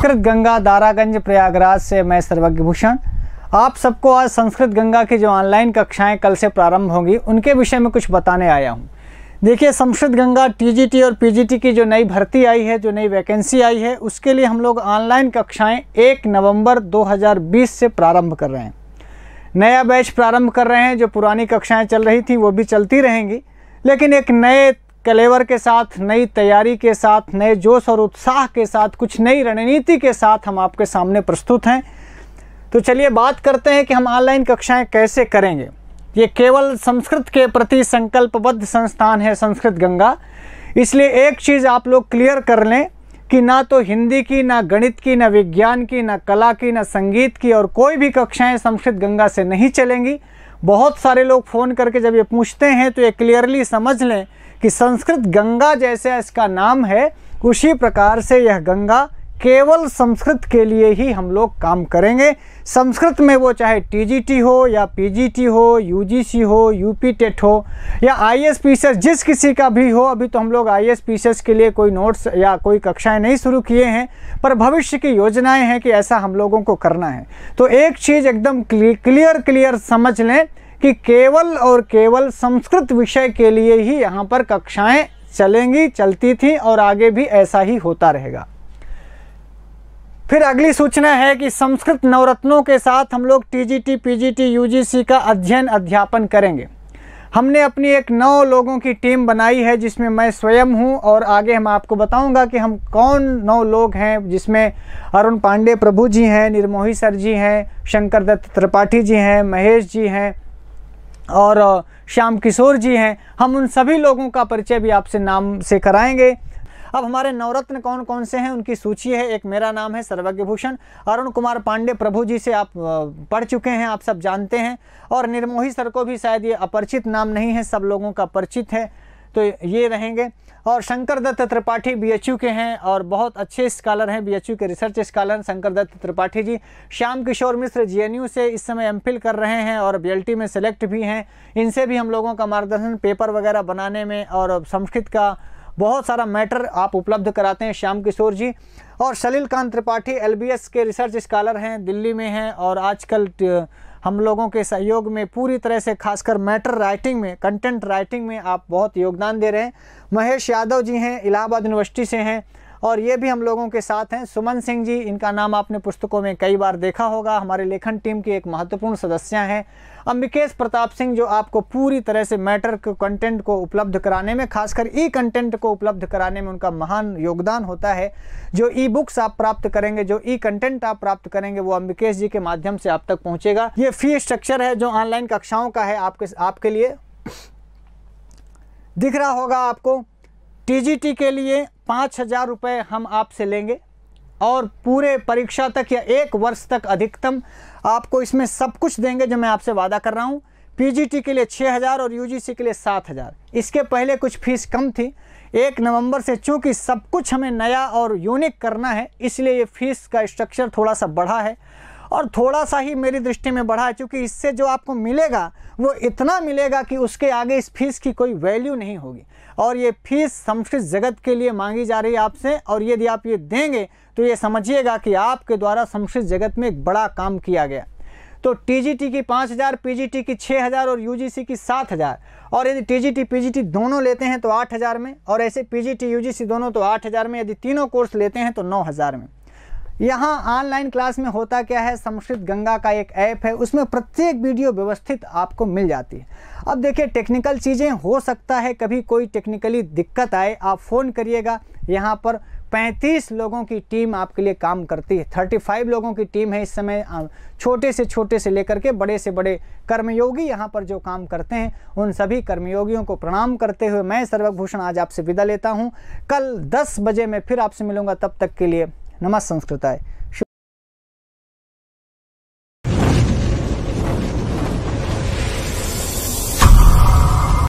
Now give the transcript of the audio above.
संस्कृत गंगा दारागंज प्रयागराज से मैं सर्वज्ञ भूषण आप सबको आज संस्कृत गंगा की जो ऑनलाइन कक्षाएं कल से प्रारंभ होंगी उनके विषय में कुछ बताने आया हूं देखिए संस्कृत गंगा टीजीटी और पीजीटी की जो नई भर्ती आई है जो नई वैकेंसी आई है उसके लिए हम लोग ऑनलाइन कक्षाएं 1 नवंबर 2020 से प्रारंभ कर रहे हैं नया बैच प्रारंभ कर रहे हैं जो पुरानी कक्षाएं चल रही थी वो भी चलती रहेंगी लेकिन एक नए कलेवर के साथ नई तैयारी के साथ नए जोश और उत्साह के साथ कुछ नई रणनीति के साथ हम आपके सामने प्रस्तुत हैं तो चलिए बात करते हैं कि हम ऑनलाइन कक्षाएं कैसे करेंगे ये केवल संस्कृत के प्रति संकल्पबद्ध संस्थान है संस्कृत गंगा इसलिए एक चीज़ आप लोग क्लियर कर लें कि ना तो हिंदी की ना गणित की ना विज्ञान की ना कला की ना संगीत की और कोई भी कक्षाएं संस्कृत गंगा से नहीं चलेंगी बहुत सारे लोग फ़ोन करके जब ये पूछते हैं तो ये क्लियरली समझ लें कि संस्कृत गंगा जैसा इसका नाम है उसी प्रकार से यह गंगा केवल संस्कृत के लिए ही हम लोग काम करेंगे संस्कृत में वो चाहे टीजीटी हो या पीजीटी हो यूजीसी हो यूपी टेट हो या आई एस पीसेस जिस किसी का भी हो अभी तो हम लोग आई एस पीसेस के लिए कोई नोट्स या कोई कक्षाएं नहीं शुरू किए हैं पर भविष्य की योजनाएं हैं कि ऐसा हम लोगों को करना है तो एक चीज़ एकदम क्लियर क्लियर समझ लें कि केवल और केवल संस्कृत विषय के लिए ही यहाँ पर कक्षाएं चलेंगी चलती थी और आगे भी ऐसा ही होता रहेगा फिर अगली सूचना है कि संस्कृत नवरत्नों के साथ हम लोग टी टीजीटी, टी यूजीसी का अध्ययन अध्यापन करेंगे हमने अपनी एक नौ लोगों की टीम बनाई है जिसमें मैं स्वयं हूं और आगे हम आपको बताऊंगा कि हम कौन नौ लोग हैं जिसमें अरुण पांडे प्रभु जी हैं निर्मोही सर जी हैं शंकर दत्त त्रिपाठी जी हैं महेश जी हैं और श्याम किशोर जी हैं हम उन सभी लोगों का परिचय भी आपसे नाम से कराएंगे अब हमारे नवरत्न कौन कौन से हैं उनकी सूची है एक मेरा नाम है सर्वज्ञ भूषण अरुण कुमार पांडे प्रभु जी से आप पढ़ चुके हैं आप सब जानते हैं और निर्मोही सर को भी शायद ये अपरिचित नाम नहीं है सब लोगों का परिचित है तो ये रहेंगे और शंकर दत्त त्रिपाठी बीएचयू के हैं और बहुत अच्छे स्कॉलर हैं बीएचयू के रिसर्च स्कॉलर हैं शंकर दत्त त्रिपाठी जी श्याम किशोर मिश्र यू से इस समय एमफिल कर रहे हैं और बीएलटी में सेलेक्ट भी हैं इनसे भी हम लोगों का मार्गदर्शन पेपर वगैरह बनाने में और संस्कृत का बहुत सारा मैटर आप उपलब्ध कराते हैं श्याम किशोर जी और Salil Kant Tripathi S K research scholar हैं दिल्ली में हैं और आजकल हम लोगों के सहयोग में पूरी तरह से खासकर मैटर राइटिंग में कंटेंट राइटिंग में आप बहुत योगदान दे रहे हैं महेश यादव जी हैं इलाहाबाद यूनिवर्सिटी से हैं और ये भी हम लोगों के साथ हैं सुमन सिंह जी इनका नाम आपने पुस्तकों में कई बार देखा होगा हमारे लेखन टीम की एक महत्वपूर्ण सदस्य हैं अम्बिकेश प्रताप सिंह जो आपको पूरी तरह से मैटर को कंटेंट को उपलब्ध कराने में खासकर ई कंटेंट को उपलब्ध कराने में उनका महान योगदान होता है जो ई बुक्स आप प्राप्त करेंगे जो ई कंटेंट आप प्राप्त करेंगे वो अम्बिकेश जी के माध्यम से आप तक पहुँचेगा ये फी स्ट्रक्चर है जो ऑनलाइन कक्षाओं का है आपके आपके लिए दिख रहा होगा आपको टीजीटी के लिए पाँच हज़ार रुपये हम आपसे लेंगे और पूरे परीक्षा तक या एक वर्ष तक अधिकतम आपको इसमें सब कुछ देंगे जो मैं आपसे वादा कर रहा हूँ पीजीटी के लिए छः हज़ार और यूजीसी के लिए सात हज़ार इसके पहले कुछ फीस कम थी एक नवंबर से चूंकि सब कुछ हमें नया और यूनिक करना है इसलिए ये फीस का स्ट्रक्चर थोड़ा सा बढ़ा है और थोड़ा सा ही मेरी दृष्टि में बढ़ा है क्योंकि इससे जो आपको मिलेगा वो इतना मिलेगा कि उसके आगे इस फीस की कोई वैल्यू नहीं होगी और ये फीस संस्कृत जगत के लिए मांगी जा रही है आपसे और यदि आप ये देंगे तो ये समझिएगा कि आपके द्वारा संस्कृत जगत में एक बड़ा काम किया गया तो टी की पाँच हज़ार पीजीटी की छः हज़ार और यू की सात हज़ार और यदि जी टी दोनों लेते हैं तो आठ हज़ार में और ऐसे पी जी दोनों तो आठ हज़ार में यदि तीनों कोर्स लेते हैं तो नौ हज़ार में यहाँ ऑनलाइन क्लास में होता क्या है संस्कृत गंगा का एक ऐप है उसमें प्रत्येक वीडियो व्यवस्थित आपको मिल जाती है अब देखिए टेक्निकल चीज़ें हो सकता है कभी कोई टेक्निकली दिक्कत आए आप फ़ोन करिएगा यहाँ पर 35 लोगों की टीम आपके लिए काम करती है 35 लोगों की टीम है इस समय छोटे से छोटे से लेकर के बड़े से बड़े कर्मयोगी यहाँ पर जो काम करते हैं उन सभी कर्मयोगियों को प्रणाम करते हुए मैं सर्वभूषण आज आपसे विदा लेता हूँ कल 10 बजे मैं फिर आपसे मिलूँगा तब तक के लिए नमः संस्कृताय